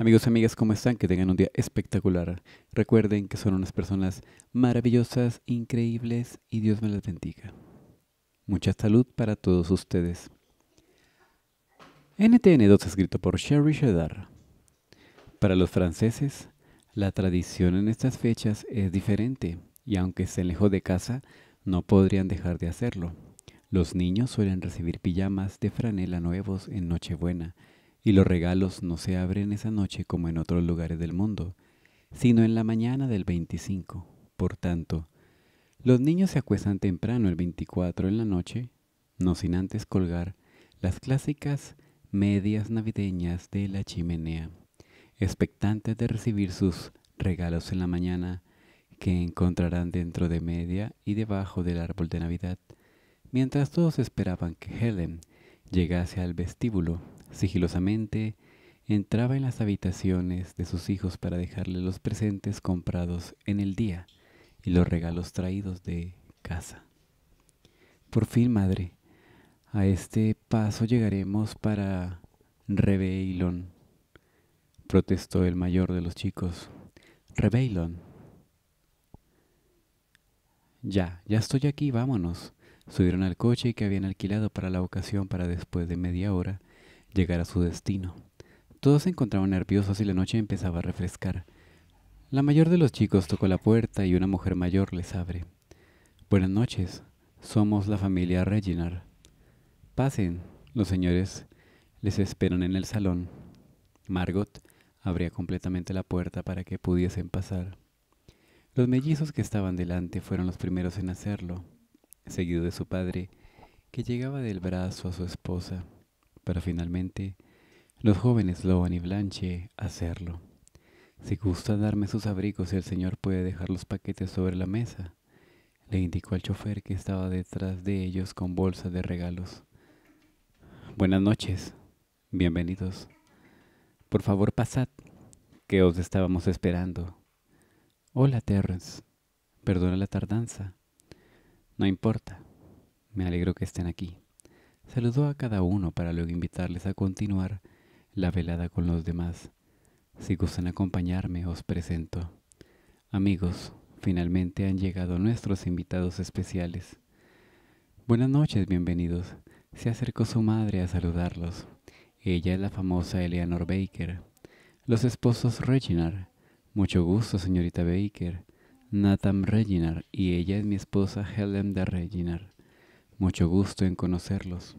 Amigos, amigas, ¿cómo están? Que tengan un día espectacular. Recuerden que son unas personas maravillosas, increíbles y Dios me las bendiga. Mucha salud para todos ustedes. NTN2 escrito por Sherry Shedar. Para los franceses, la tradición en estas fechas es diferente y aunque estén lejos de casa, no podrían dejar de hacerlo. Los niños suelen recibir pijamas de franela nuevos en Nochebuena y los regalos no se abren esa noche como en otros lugares del mundo, sino en la mañana del 25. Por tanto, los niños se acuestan temprano el 24 en la noche, no sin antes colgar las clásicas medias navideñas de la chimenea, expectantes de recibir sus regalos en la mañana que encontrarán dentro de media y debajo del árbol de Navidad, mientras todos esperaban que Helen llegase al vestíbulo Sigilosamente entraba en las habitaciones de sus hijos para dejarle los presentes comprados en el día y los regalos traídos de casa. Por fin, madre, a este paso llegaremos para Reveilon, protestó el mayor de los chicos. Reveilon. Ya, ya estoy aquí, vámonos. Subieron al coche que habían alquilado para la ocasión para después de media hora llegar a su destino. Todos se encontraban nerviosos y la noche empezaba a refrescar. La mayor de los chicos tocó la puerta y una mujer mayor les abre. Buenas noches, somos la familia Reginar. Pasen, los señores les esperan en el salón. Margot abría completamente la puerta para que pudiesen pasar. Los mellizos que estaban delante fueron los primeros en hacerlo, seguido de su padre, que llegaba del brazo a su esposa para finalmente los jóvenes Loan y Blanche hacerlo. Si gusta darme sus abrigos, el señor puede dejar los paquetes sobre la mesa. Le indicó al chofer que estaba detrás de ellos con bolsa de regalos. Buenas noches, bienvenidos. Por favor, pasad, que os estábamos esperando. Hola, Terrence. Perdona la tardanza. No importa. Me alegro que estén aquí. Saludó a cada uno para luego invitarles a continuar la velada con los demás. Si gustan acompañarme, os presento. Amigos, finalmente han llegado nuestros invitados especiales. Buenas noches, bienvenidos. Se acercó su madre a saludarlos. Ella es la famosa Eleanor Baker. Los esposos Reginald. Mucho gusto, señorita Baker. Nathan Reginald y ella es mi esposa Helen de Reginald. Mucho gusto en conocerlos.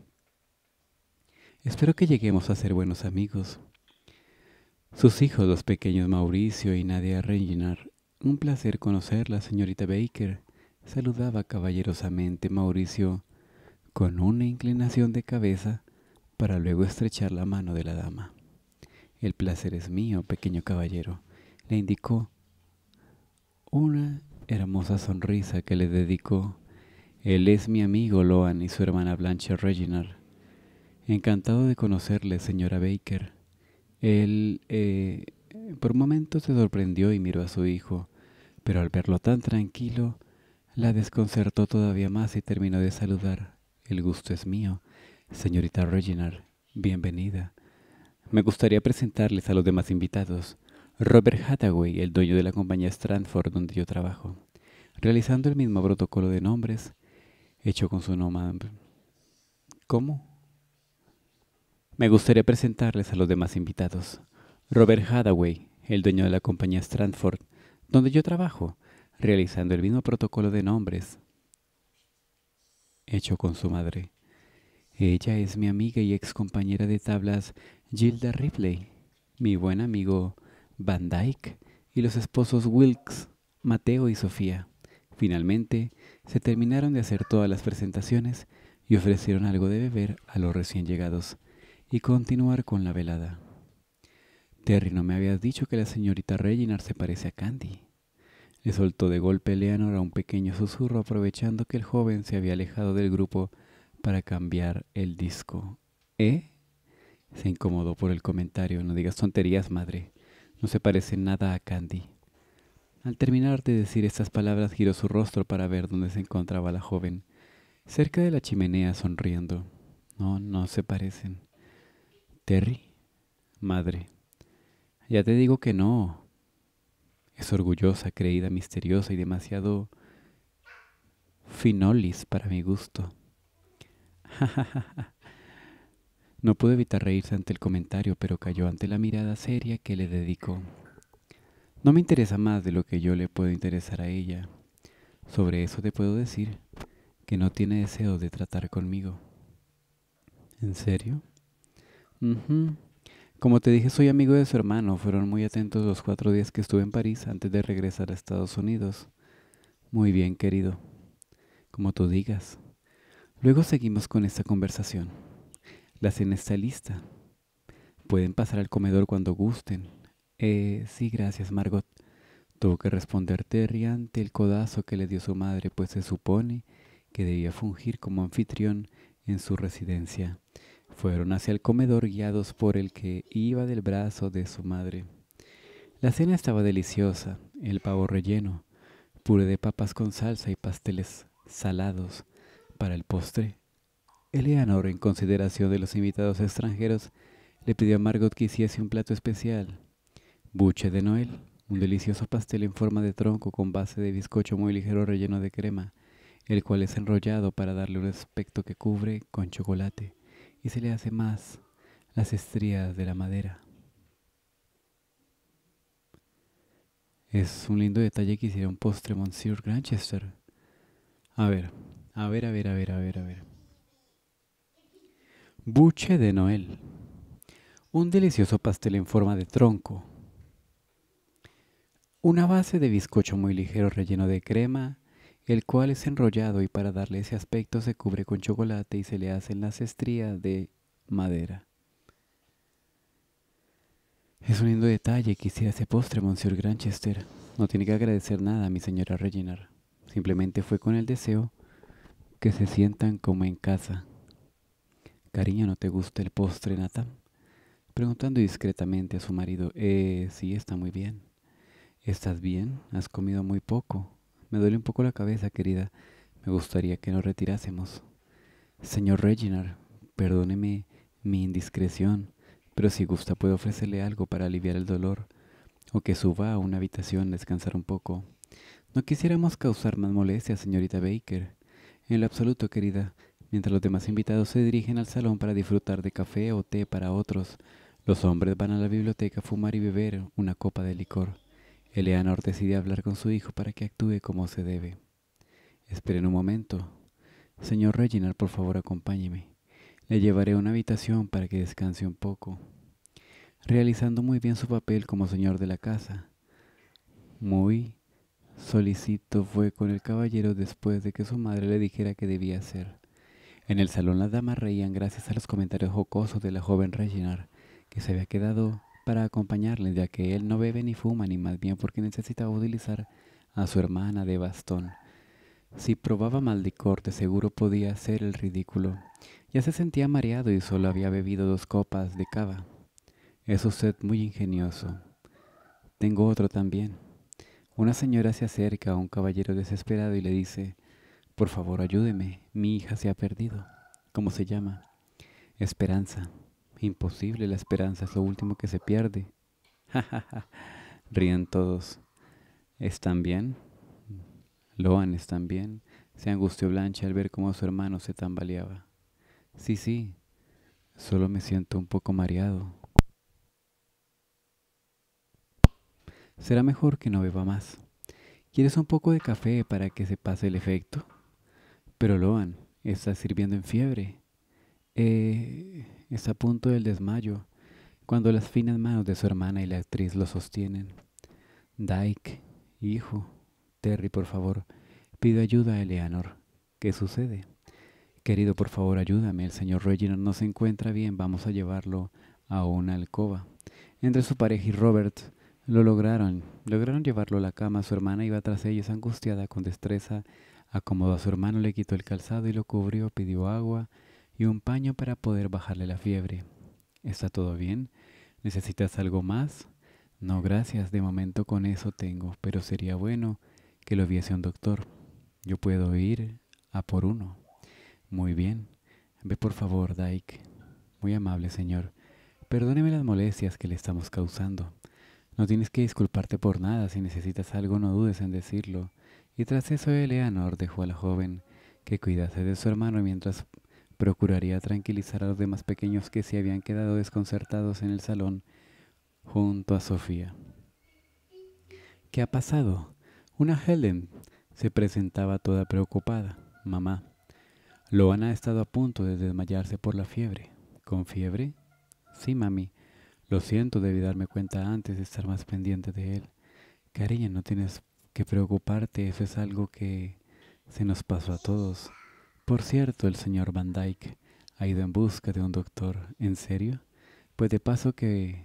Espero que lleguemos a ser buenos amigos. Sus hijos, los pequeños Mauricio y Nadia Reginar, un placer conocerla, señorita Baker, saludaba caballerosamente Mauricio con una inclinación de cabeza para luego estrechar la mano de la dama. El placer es mío, pequeño caballero, le indicó una hermosa sonrisa que le dedicó él es mi amigo Loan y su hermana Blanche Reginald. Encantado de conocerle, señora Baker. Él eh, por un momento se sorprendió y miró a su hijo, pero al verlo tan tranquilo, la desconcertó todavía más y terminó de saludar. El gusto es mío, señorita Reginald. Bienvenida. Me gustaría presentarles a los demás invitados. Robert Hathaway, el dueño de la compañía Strandford donde yo trabajo. Realizando el mismo protocolo de nombres, hecho con su nombre. ¿Cómo? Me gustaría presentarles a los demás invitados. Robert Hadaway, el dueño de la compañía Strandford, donde yo trabajo, realizando el mismo protocolo de nombres hecho con su madre. Ella es mi amiga y ex compañera de tablas Gilda Ripley, mi buen amigo Van Dyke y los esposos Wilkes, Mateo y Sofía. Finalmente, se terminaron de hacer todas las presentaciones y ofrecieron algo de beber a los recién llegados y continuar con la velada. Terry, no me habías dicho que la señorita Reginar se parece a Candy. Le soltó de golpe Leonora a un pequeño susurro aprovechando que el joven se había alejado del grupo para cambiar el disco. ¿Eh? Se incomodó por el comentario. No digas tonterías, madre. No se parece nada a Candy. Al terminar de decir estas palabras giró su rostro para ver dónde se encontraba la joven, cerca de la chimenea sonriendo. No, no se parecen. Terry, madre, ya te digo que no. Es orgullosa, creída, misteriosa y demasiado finolis para mi gusto. no pudo evitar reírse ante el comentario, pero cayó ante la mirada seria que le dedicó. No me interesa más de lo que yo le puedo interesar a ella. Sobre eso te puedo decir que no tiene deseo de tratar conmigo. ¿En serio? Como te dije, soy amigo de su hermano. Fueron muy atentos los cuatro días que estuve en París antes de regresar a Estados Unidos. Muy bien, querido. Como tú digas. Luego seguimos con esta conversación. La cena está lista. Pueden pasar al comedor cuando gusten. Eh, sí, gracias, Margot. Tuvo que responder Terry el codazo que le dio su madre, pues se supone que debía fungir como anfitrión en su residencia. Fueron hacia el comedor guiados por el que iba del brazo de su madre. La cena estaba deliciosa, el pavo relleno, puré de papas con salsa y pasteles salados para el postre. Eleanor, en consideración de los invitados extranjeros, le pidió a Margot que hiciese un plato especial. Buche de Noel, un delicioso pastel en forma de tronco con base de bizcocho muy ligero relleno de crema, el cual es enrollado para darle un aspecto que cubre con chocolate y se le hace más las estrías de la madera. Es un lindo detalle que hiciera un postre Monsieur Granchester. A ver, a ver, a ver, a ver, a ver, a ver. Buche de Noel. Un delicioso pastel en forma de tronco una base de bizcocho muy ligero relleno de crema, el cual es enrollado y para darle ese aspecto se cubre con chocolate y se le hacen las estrías de madera. Es un lindo detalle quisiera ese postre, Monsieur Granchester. No tiene que agradecer nada mi señora rellenar. Simplemente fue con el deseo que se sientan como en casa. Cariño, ¿no te gusta el postre, Nathan? Preguntando discretamente a su marido, eh, sí, está muy bien. ¿Estás bien? Has comido muy poco. Me duele un poco la cabeza, querida. Me gustaría que nos retirásemos. Señor Reginald, perdóneme mi indiscreción, pero si gusta puedo ofrecerle algo para aliviar el dolor, o que suba a una habitación a descansar un poco. No quisiéramos causar más molestias, señorita Baker. En lo absoluto, querida. Mientras los demás invitados se dirigen al salón para disfrutar de café o té para otros, los hombres van a la biblioteca a fumar y beber una copa de licor. Eleanor decide hablar con su hijo para que actúe como se debe. Esperen un momento. Señor Reginald, por favor, acompáñeme. Le llevaré a una habitación para que descanse un poco. Realizando muy bien su papel como señor de la casa. Muy solicito fue con el caballero después de que su madre le dijera qué debía hacer. En el salón las damas reían gracias a los comentarios jocosos de la joven Reginald, que se había quedado para acompañarle, ya que él no bebe ni fuma, ni más bien porque necesitaba utilizar a su hermana de bastón. Si probaba mal de corte, seguro podía hacer el ridículo. Ya se sentía mareado y solo había bebido dos copas de cava. Es usted muy ingenioso. Tengo otro también. Una señora se acerca a un caballero desesperado y le dice, Por favor, ayúdeme, mi hija se ha perdido. ¿Cómo se llama? Esperanza. Imposible, la esperanza es lo último que se pierde. ríen todos. ¿Están bien? Loan, ¿están bien? Se angustió Blanche al ver cómo su hermano se tambaleaba. Sí, sí, solo me siento un poco mareado. Será mejor que no beba más. ¿Quieres un poco de café para que se pase el efecto? Pero Loan, estás sirviendo en fiebre. Eh, está a punto del desmayo cuando las finas manos de su hermana y la actriz lo sostienen. Dyke, hijo, Terry, por favor, pido ayuda a Eleanor. ¿Qué sucede? Querido, por favor, ayúdame. El señor Reginald no se encuentra bien. Vamos a llevarlo a una alcoba. Entre su pareja y Robert lo lograron. Lograron llevarlo a la cama. Su hermana iba tras ellos angustiada con destreza. Acomodó a su hermano, le quitó el calzado y lo cubrió. Pidió agua y un paño para poder bajarle la fiebre. ¿Está todo bien? ¿Necesitas algo más? No, gracias, de momento con eso tengo, pero sería bueno que lo viese un doctor. Yo puedo ir a por uno. Muy bien. Ve por favor, Dyke. Muy amable, señor. Perdóneme las molestias que le estamos causando. No tienes que disculparte por nada. Si necesitas algo, no dudes en decirlo. Y tras eso, Eleanor dejó a la joven que cuidase de su hermano mientras Procuraría tranquilizar a los demás pequeños que se habían quedado desconcertados en el salón junto a Sofía. ¿Qué ha pasado? Una Helen se presentaba toda preocupada. Mamá, Loana ha estado a punto de desmayarse por la fiebre. ¿Con fiebre? Sí, mami. Lo siento, debí darme cuenta antes de estar más pendiente de él. Cariño, no tienes que preocuparte, eso es algo que se nos pasó a todos. Por cierto, el señor Van Dyke ha ido en busca de un doctor. ¿En serio? Pues de paso que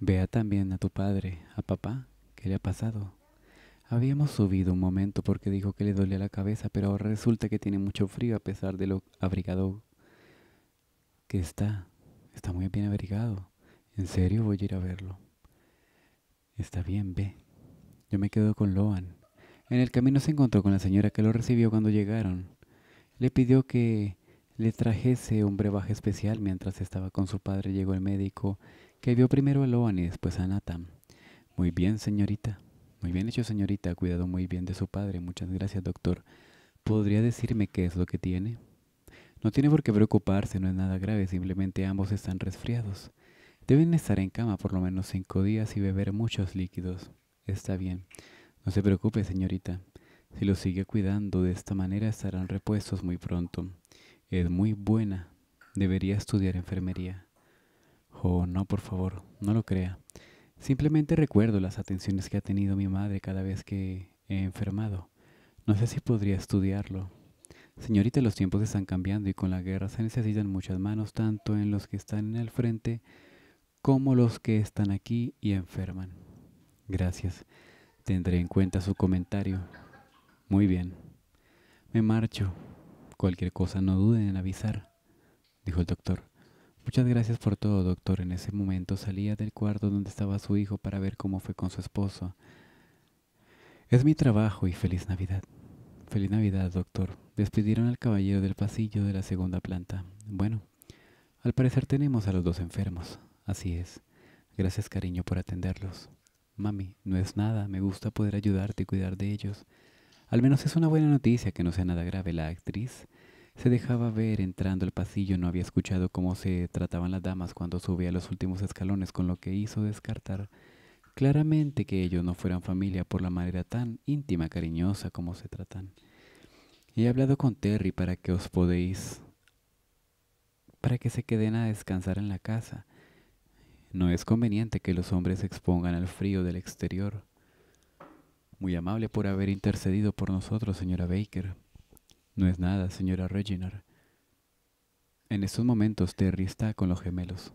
vea también a tu padre, a papá. ¿Qué le ha pasado? Habíamos subido un momento porque dijo que le dolía la cabeza, pero ahora resulta que tiene mucho frío a pesar de lo abrigado que está. Está muy bien abrigado. En serio voy a ir a verlo. Está bien, ve. Yo me quedo con Loan. En el camino se encontró con la señora que lo recibió cuando llegaron le pidió que le trajese un brebaje especial. Mientras estaba con su padre llegó el médico, que vio primero a Loan y después a Nathan. Muy bien, señorita. Muy bien hecho, señorita. Ha cuidado muy bien de su padre. Muchas gracias, doctor. ¿Podría decirme qué es lo que tiene? No tiene por qué preocuparse, no es nada grave, simplemente ambos están resfriados. Deben estar en cama por lo menos cinco días y beber muchos líquidos. Está bien. No se preocupe, señorita. Si lo sigue cuidando de esta manera estarán repuestos muy pronto. Es muy buena. Debería estudiar enfermería. Oh, no, por favor, no lo crea. Simplemente recuerdo las atenciones que ha tenido mi madre cada vez que he enfermado. No sé si podría estudiarlo. Señorita, los tiempos están cambiando y con la guerra se necesitan muchas manos, tanto en los que están en el frente como los que están aquí y enferman. Gracias. Tendré en cuenta su comentario. Muy bien. Me marcho. Cualquier cosa no duden en avisar, dijo el doctor. Muchas gracias por todo, doctor. En ese momento salía del cuarto donde estaba su hijo para ver cómo fue con su esposo. Es mi trabajo y feliz Navidad. Feliz Navidad, doctor. Despidieron al caballero del pasillo de la segunda planta. Bueno, al parecer tenemos a los dos enfermos. Así es. Gracias, cariño, por atenderlos. Mami, no es nada. Me gusta poder ayudarte y cuidar de ellos. Al menos es una buena noticia que no sea nada grave. La actriz se dejaba ver entrando al pasillo. No había escuchado cómo se trataban las damas cuando subía los últimos escalones, con lo que hizo descartar claramente que ellos no fueran familia por la manera tan íntima, cariñosa como se tratan. He hablado con Terry para que os podéis... para que se queden a descansar en la casa. No es conveniente que los hombres se expongan al frío del exterior. Muy amable por haber intercedido por nosotros, señora Baker. No es nada, señora Reginald. En estos momentos Terry está con los gemelos.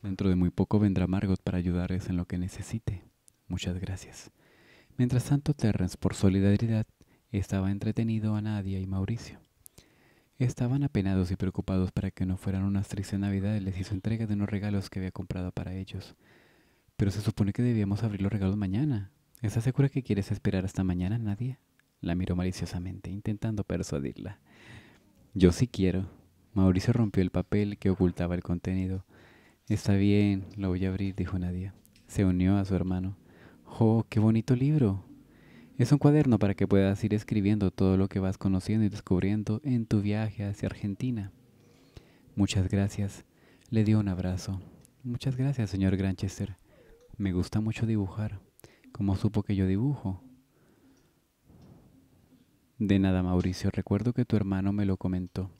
Dentro de muy poco vendrá Margot para ayudarles en lo que necesite. Muchas gracias. Mientras tanto, Terrence, por solidaridad, estaba entretenido a Nadia y Mauricio. Estaban apenados y preocupados para que no fueran unas tristes navidades, les hizo entrega de unos regalos que había comprado para ellos. Pero se supone que debíamos abrir los regalos mañana, ¿Estás segura que quieres esperar hasta mañana, Nadia? La miró maliciosamente, intentando persuadirla. Yo sí quiero. Mauricio rompió el papel que ocultaba el contenido. Está bien, lo voy a abrir, dijo Nadia. Se unió a su hermano. ¡Oh, qué bonito libro! Es un cuaderno para que puedas ir escribiendo todo lo que vas conociendo y descubriendo en tu viaje hacia Argentina. Muchas gracias. Le dio un abrazo. Muchas gracias, señor Granchester. Me gusta mucho dibujar. ¿Cómo supo que yo dibujo? De nada, Mauricio, recuerdo que tu hermano me lo comentó.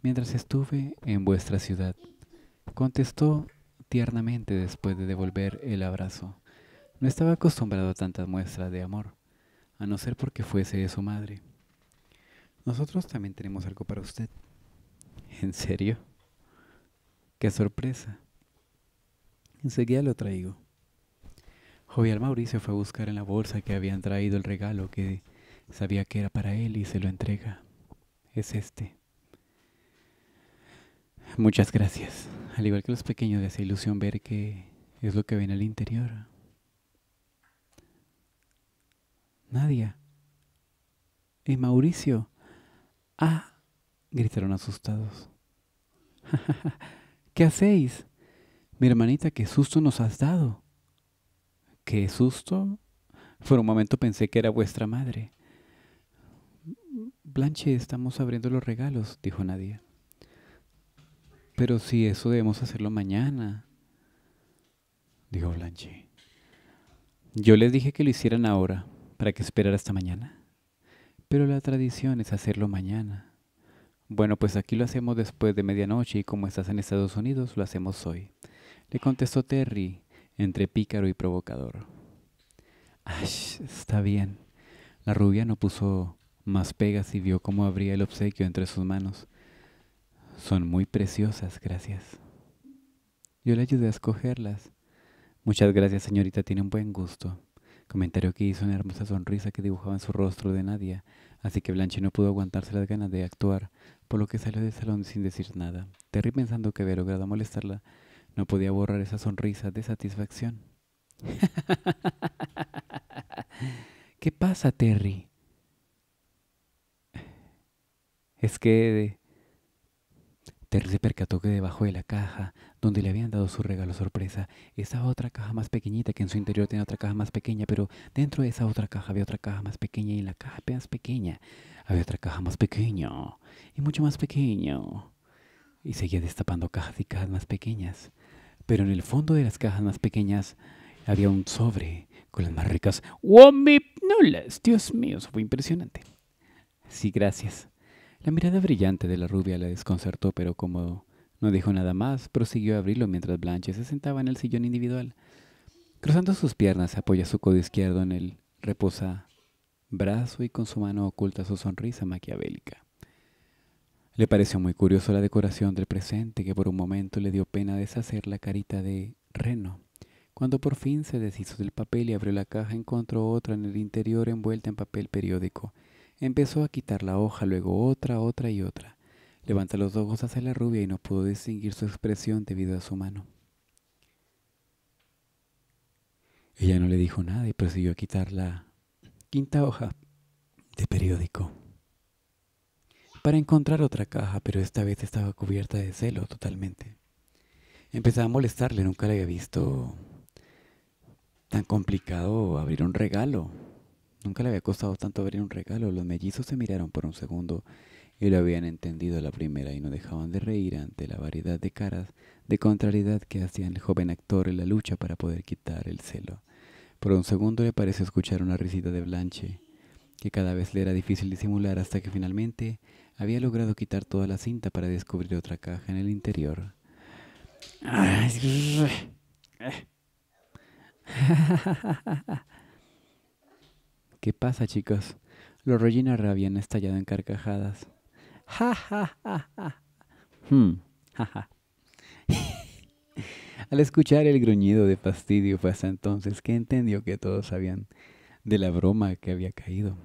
Mientras estuve en vuestra ciudad, contestó tiernamente después de devolver el abrazo. No estaba acostumbrado a tantas muestras de amor, a no ser porque fuese de su madre. Nosotros también tenemos algo para usted. ¿En serio? ¡Qué sorpresa! Enseguida lo traigo. Jovial Mauricio fue a buscar en la bolsa que habían traído el regalo que sabía que era para él y se lo entrega. Es este. Muchas gracias. Al igual que los pequeños, esa ilusión ver que es lo que viene al interior. Nadia. Y eh, Mauricio. Ah, gritaron asustados. ¿Qué hacéis? Mi hermanita, qué susto nos has dado qué susto. Por un momento pensé que era vuestra madre. Blanche, estamos abriendo los regalos, dijo Nadia. Pero si eso debemos hacerlo mañana, dijo Blanche. Yo les dije que lo hicieran ahora, para que esperara hasta mañana. Pero la tradición es hacerlo mañana. Bueno, pues aquí lo hacemos después de medianoche y como estás en Estados Unidos, lo hacemos hoy. Le contestó Terry, entre pícaro y provocador. Ay, está bien. La rubia no puso más pegas y vio cómo abría el obsequio entre sus manos. Son muy preciosas, gracias. Yo le ayudé a escogerlas. Muchas gracias, señorita, tiene un buen gusto. Comentario que hizo una hermosa sonrisa que dibujaba en su rostro de Nadia, así que Blanche no pudo aguantarse las ganas de actuar, por lo que salió del salón sin decir nada. Terry, pensando que había logrado molestarla, no podía borrar esa sonrisa de satisfacción. ¿Qué pasa, Terry? Es que... Terry se percató que debajo de la caja donde le habían dado su regalo sorpresa estaba otra caja más pequeñita, que en su interior tenía otra caja más pequeña, pero dentro de esa otra caja había otra caja más pequeña y en la caja más pequeña había otra caja más pequeña y mucho más pequeño. Y seguía destapando cajas y cajas más pequeñas pero en el fondo de las cajas más pequeñas había un sobre con las más ricas nulas. Dios mío, eso fue impresionante. Sí, gracias. La mirada brillante de la rubia la desconcertó, pero como no dijo nada más, prosiguió a abrirlo mientras Blanche se sentaba en el sillón individual. Cruzando sus piernas, apoya su codo izquierdo en el reposa brazo y con su mano oculta su sonrisa maquiavélica. Le pareció muy curioso la decoración del presente que por un momento le dio pena deshacer la carita de Reno. Cuando por fin se deshizo del papel y abrió la caja, encontró otra en el interior envuelta en papel periódico. Empezó a quitar la hoja, luego otra, otra y otra. Levanta los ojos hacia la rubia y no pudo distinguir su expresión debido a su mano. Ella no le dijo nada y prosiguió a quitar la quinta hoja de periódico para encontrar otra caja, pero esta vez estaba cubierta de celo totalmente. Empezaba a molestarle, nunca le había visto tan complicado abrir un regalo. Nunca le había costado tanto abrir un regalo. Los mellizos se miraron por un segundo y lo habían entendido a la primera y no dejaban de reír ante la variedad de caras de contrariedad que hacía el joven actor en la lucha para poder quitar el celo. Por un segundo le pareció escuchar una risita de Blanche, que cada vez le era difícil disimular hasta que finalmente había logrado quitar toda la cinta para descubrir otra caja en el interior. ¿Qué pasa, chicos? Los Regina habían estallado en carcajadas. Hmm. Al escuchar el gruñido de fastidio fue hasta entonces que entendió que todos sabían de la broma que había caído.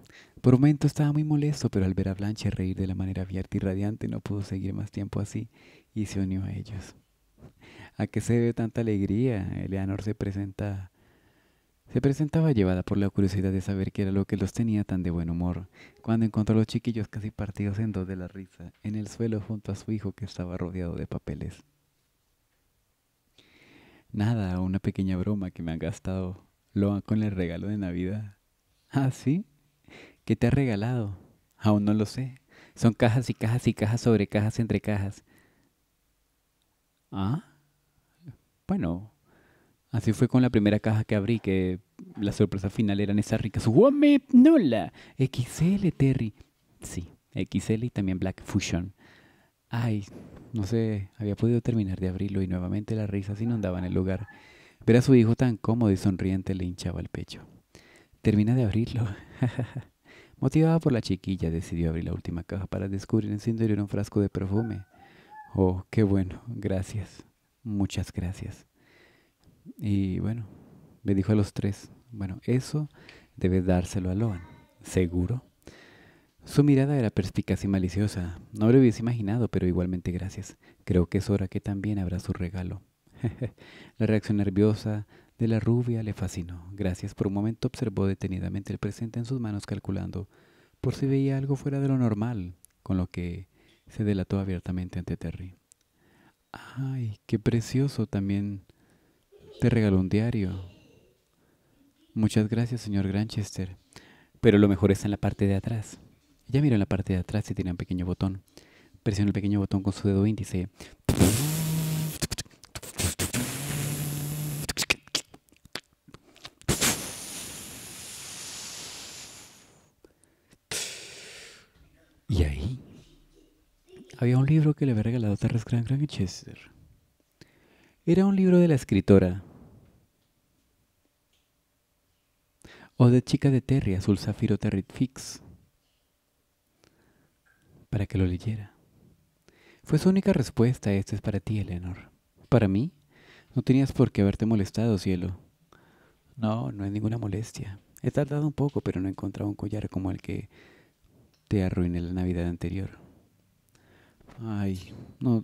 Por un momento estaba muy molesto, pero al ver a Blanche reír de la manera abierta y radiante, no pudo seguir más tiempo así y se unió a ellos. ¿A qué se debe tanta alegría? Eleanor se presenta. Se presentaba llevada por la curiosidad de saber qué era lo que los tenía tan de buen humor, cuando encontró a los chiquillos casi partidos en dos de la risa, en el suelo junto a su hijo que estaba rodeado de papeles. Nada, una pequeña broma que me han gastado Loa con el regalo de Navidad. ¿Ah, sí? ¿Qué te ha regalado? Aún no lo sé. Son cajas y cajas y cajas sobre cajas entre cajas. Ah, bueno, así fue con la primera caja que abrí, que la sorpresa final eran esas ricas. me Nola! XL, Terry. Sí, XL y también Black Fusion. Ay, no sé, había podido terminar de abrirlo y nuevamente las risas inundaban el lugar. Ver a su hijo tan cómodo y sonriente le hinchaba el pecho. Termina de abrirlo. Motivada por la chiquilla, decidió abrir la última caja para descubrir en su interior un frasco de perfume. Oh, qué bueno, gracias. Muchas gracias. Y bueno, me dijo a los tres, bueno, eso debe dárselo a Loan. ¿Seguro? Su mirada era perspicaz y maliciosa. No lo hubiese imaginado, pero igualmente gracias. Creo que es hora que también habrá su regalo. la reacción nerviosa de la rubia le fascinó. Gracias por un momento observó detenidamente el presente en sus manos calculando por si veía algo fuera de lo normal, con lo que se delató abiertamente ante Terry. ¡Ay, qué precioso! También te regaló un diario. Muchas gracias, señor Granchester. Pero lo mejor está en la parte de atrás. Ya miró en la parte de atrás y tiene un pequeño botón. Presionó el pequeño botón con su dedo índice. había un libro que le había regalado Terrence Gran Chester. Era un libro de la escritora. O de Chica de Terry, Azul Zafiro Terry Fix. Para que lo leyera. Fue su única respuesta. Este es para ti, Eleanor. Para mí, no tenías por qué haberte molestado, cielo. No, no es ninguna molestia. He tardado un poco, pero no he encontrado un collar como el que te arruiné la Navidad anterior. Ay, no,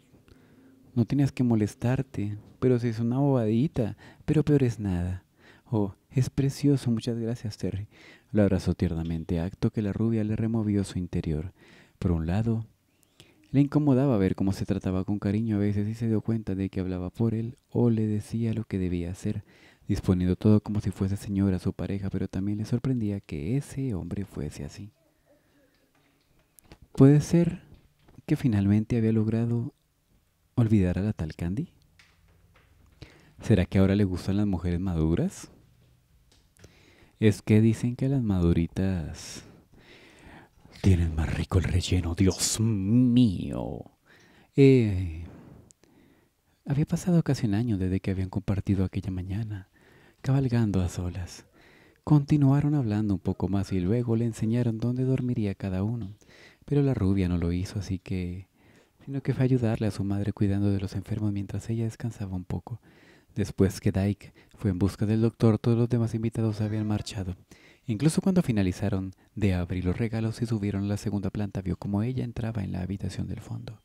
no tenías que molestarte, pero si es una bobadita, pero peor es nada. Oh, es precioso, muchas gracias, Terry. Lo abrazó tiernamente, acto que la rubia le removió su interior. Por un lado, le incomodaba ver cómo se trataba con cariño a veces y se dio cuenta de que hablaba por él o le decía lo que debía hacer, disponiendo todo como si fuese señora su pareja, pero también le sorprendía que ese hombre fuese así. Puede ser que finalmente había logrado olvidar a la tal Candy? ¿Será que ahora le gustan las mujeres maduras? Es que dicen que las maduritas tienen más rico el relleno, Dios mío. Eh, había pasado casi un año desde que habían compartido aquella mañana, cabalgando a solas. Continuaron hablando un poco más y luego le enseñaron dónde dormiría cada uno. Pero la rubia no lo hizo, así que sino que fue a ayudarle a su madre cuidando de los enfermos mientras ella descansaba un poco. Después que Dyke fue en busca del doctor, todos los demás invitados habían marchado. Incluso cuando finalizaron de abrir los regalos y subieron a la segunda planta, vio como ella entraba en la habitación del fondo.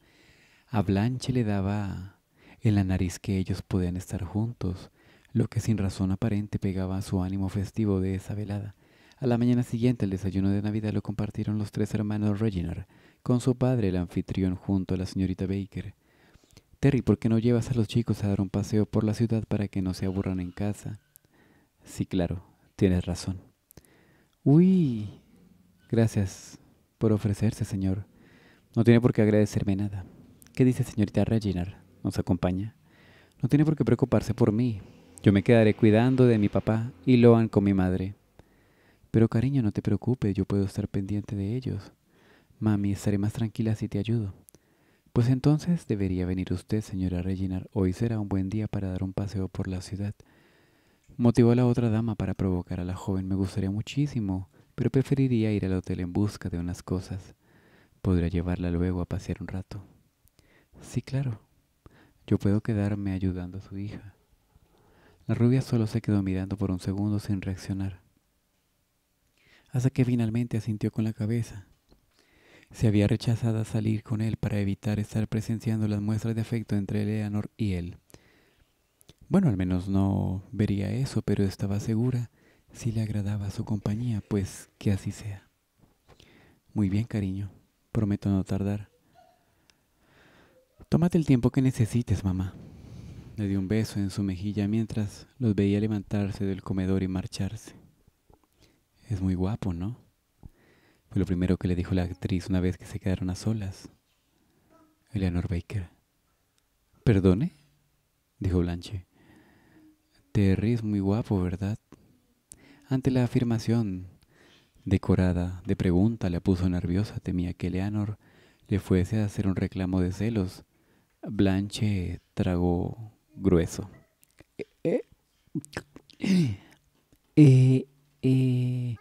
A Blanche le daba en la nariz que ellos podían estar juntos, lo que sin razón aparente pegaba a su ánimo festivo de esa velada. A la mañana siguiente el desayuno de Navidad lo compartieron los tres hermanos Reginald, con su padre el anfitrión junto a la señorita Baker. Terry, ¿por qué no llevas a los chicos a dar un paseo por la ciudad para que no se aburran en casa? Sí, claro, tienes razón. Uy, gracias por ofrecerse, señor. No tiene por qué agradecerme nada. ¿Qué dice señorita Reginald? ¿Nos acompaña? No tiene por qué preocuparse por mí. Yo me quedaré cuidando de mi papá y Loan con mi madre. Pero cariño, no te preocupes, yo puedo estar pendiente de ellos. Mami, estaré más tranquila si te ayudo. Pues entonces debería venir usted, señora Reginar. Hoy será un buen día para dar un paseo por la ciudad. Motivó a la otra dama para provocar a la joven. Me gustaría muchísimo, pero preferiría ir al hotel en busca de unas cosas. Podría llevarla luego a pasear un rato. Sí, claro. Yo puedo quedarme ayudando a su hija. La rubia solo se quedó mirando por un segundo sin reaccionar hasta que finalmente asintió con la cabeza. Se había rechazado a salir con él para evitar estar presenciando las muestras de afecto entre Eleanor y él. Bueno, al menos no vería eso, pero estaba segura si le agradaba su compañía, pues que así sea. Muy bien, cariño. Prometo no tardar. Tómate el tiempo que necesites, mamá. Le dio un beso en su mejilla mientras los veía levantarse del comedor y marcharse. Es muy guapo, ¿no? Fue lo primero que le dijo la actriz una vez que se quedaron a solas. Eleanor Baker. ¿Perdone? dijo Blanche. Terry es muy guapo, ¿verdad? Ante la afirmación decorada de pregunta la puso nerviosa, temía que Eleanor le fuese a hacer un reclamo de celos. Blanche tragó grueso. Eh, eh, eh, eh,